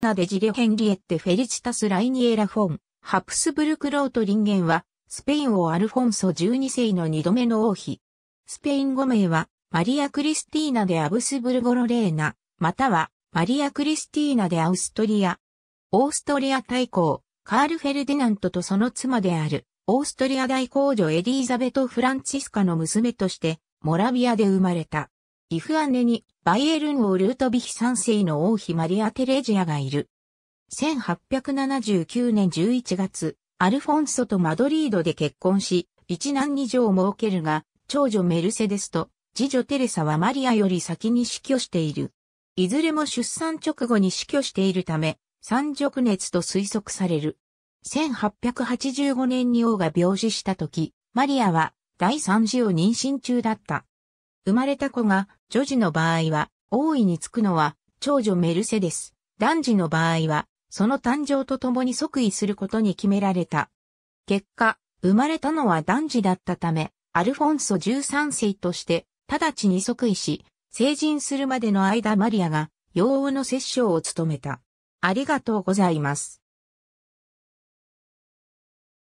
ナデジゲ・ヘンリエッテ・フェリチタス・ライニエラ・フォン、ハプスブルク・ロート・リンゲンは、スペイン王アルフォンソ12世の二度目の王妃。スペイン語名は、マリア・クリスティーナ・デ・アブスブルゴ・ロレーナ、または、マリア・クリスティーナ・デ・アウストリア。オーストリア大公、カール・フェルディナントとその妻である、オーストリア大公女エリーザベト・フランチスカの娘として、モラビアで生まれた。イフアネにバイエルンをルートビヒ三世の王妃マリア・テレジアがいる。1879年11月、アルフォンソとマドリードで結婚し、一男二女を設けるが、長女メルセデスと次女テレサはマリアより先に死去している。いずれも出産直後に死去しているため、三直熱と推測される。1885年に王が病死した時、マリアは第三次を妊娠中だった。生まれた子が女児の場合は、王位につくのは、長女メルセデス。男児の場合は、その誕生とともに即位することに決められた。結果、生まれたのは男児だったため、アルフォンソ13世として、直ちに即位し、成人するまでの間マリアが、養王の摂政を務めた。ありがとうございます。